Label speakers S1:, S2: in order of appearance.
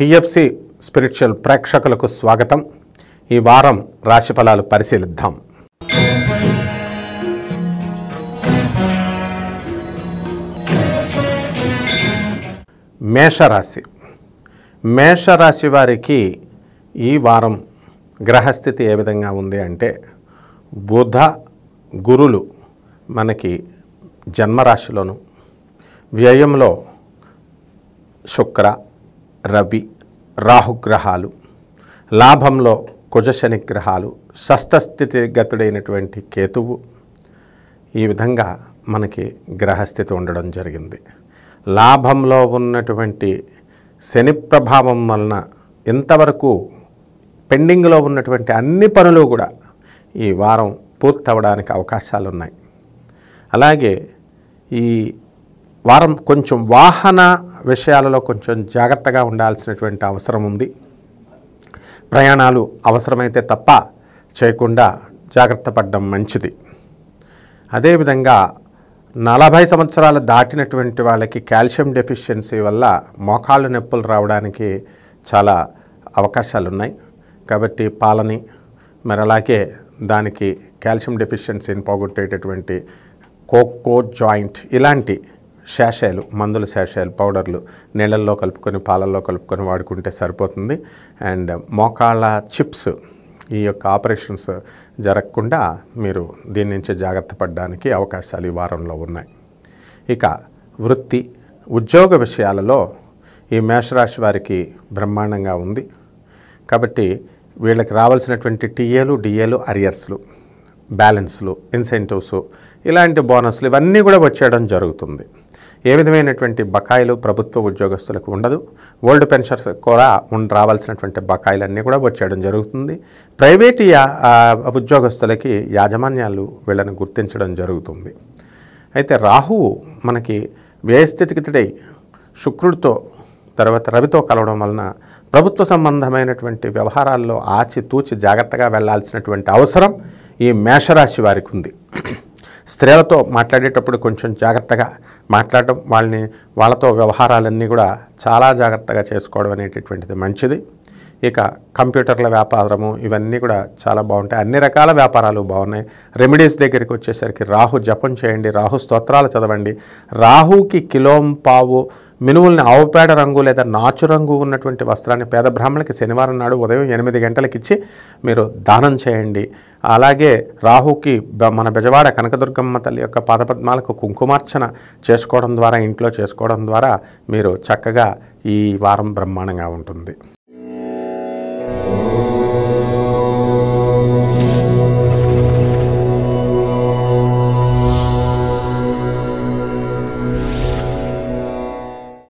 S1: TFC spiritual ప్రేక్షకులకు స్వాగతం ఈ వారం రాశిఫలాలు పరిశీలిద్దాం మేషరాశి మేషరాశి వారికి ఈ వారం గ్రహస్థితి ఏ విధంగా ఉంది అంటే బుధ గురులు మనకి జన్మరాశిలోను వ్యయంలో శుక్ర రవి రాహుగ్రహాలు లాభంలో కుజశని గ్రహాలు గతుడైనటువంటి కేతువు ఈ విధంగా మనకి గ్రహస్థితి ఉండడం జరిగింది లాభంలో ఉన్నటువంటి శని ప్రభావం వలన ఇంతవరకు పెండింగ్లో ఉన్నటువంటి అన్ని పనులు కూడా ఈ వారం పూర్తవడానికి అవకాశాలు ఉన్నాయి అలాగే ఈ వారం కొంచెం వాహన విషయాలలో కొంచెం జాగ్రత్తగా ఉండాల్సినటువంటి అవసరం ఉంది ప్రయాణాలు అవసరమైతే తప్ప చేయకుండా జాగ్రత్త పడడం మంచిది అదేవిధంగా నలభై సంవత్సరాలు దాటినటువంటి వాళ్ళకి కాల్షియం డెఫిషియన్సీ వల్ల మోకాళ్ళు నొప్పులు రావడానికి చాలా అవకాశాలు ఉన్నాయి కాబట్టి పాలని మరి అలాగే దానికి కాల్షియం డెఫిషియన్సీని పోగొట్టేటటువంటి కోకో జాయింట్ ఇలాంటి శాషాలు మందుల శాషాలు పౌడర్లు నీళ్ళల్లో కలుపుకొని పాలల్లో కలుపుకొని వాడుకుంటే సరిపోతుంది అండ్ మోకాళ్ళ చిప్స్ ఈ యొక్క ఆపరేషన్స్ జరగకుండా మీరు దీని నుంచి జాగ్రత్త పడడానికి అవకాశాలు ఈ వారంలో ఉన్నాయి ఇక వృత్తి ఉద్యోగ విషయాలలో ఈ మేషరాశి వారికి బ్రహ్మాండంగా ఉంది కాబట్టి వీళ్ళకి రావాల్సినటువంటి టీఏలు డిఏలు అరియర్స్లు బ్యాలెన్స్లు ఇన్సెంటివ్స్ ఇలాంటి బోనస్లు ఇవన్నీ కూడా వచ్చేయడం జరుగుతుంది ఏ విధమైనటువంటి బకాయిలు ప్రభుత్వ ఉద్యోగస్తులకు ఉండదు ఓల్డ్ పెన్షన్స్ కూడా రావాల్సినటువంటి బకాయిలన్నీ కూడా వచ్చేయడం జరుగుతుంది ప్రైవేటు ఉద్యోగస్తులకి యాజమాన్యాలు వీళ్ళని గుర్తించడం జరుగుతుంది అయితే రాహువు మనకి వ్యయస్థితికితుడై శుక్రుడితో తర్వాత రవితో కలవడం వలన ప్రభుత్వ సంబంధమైనటువంటి వ్యవహారాల్లో ఆచితూచి జాగ్రత్తగా వెళ్లాల్సినటువంటి అవసరం ఈ మేషరాశి వారికి ఉంది స్త్రీలతో మాట్లాడేటప్పుడు కొంచెం జాగ్రత్తగా మాట్లాడటం వాళ్ళని వాళ్ళతో వ్యవహారాలన్నీ కూడా చాలా జాగ్రత్తగా చేసుకోవడం అనేటటువంటిది మంచిది ఇక కంప్యూటర్ల వ్యాపారము ఇవన్నీ కూడా చాలా బాగుంటాయి అన్ని రకాల వ్యాపారాలు బాగున్నాయి రెమెడీస్ దగ్గరికి వచ్చేసరికి రాహు జపం చేయండి రాహు స్తోత్రాలు చదవండి రాహుకి కిలోం పావు మినువుల్ని ఆవుపేడ రంగు లేదా నాచు రంగు ఉన్నటువంటి వస్త్రాన్ని పేద బ్రాహ్మణులకి శనివారం నాడు ఉదయం ఎనిమిది గంటలకిచ్చి మీరు దానం చేయండి అలాగే రాహుకి మన బెజవాడ కనకదుర్గమ్మ తల్లి యొక్క పాదపద్మాలకు కుంకుమార్చన చేసుకోవడం ద్వారా ఇంట్లో చేసుకోవడం ద్వారా మీరు చక్కగా ఈ వారం బ్రహ్మాండంగా ఉంటుంది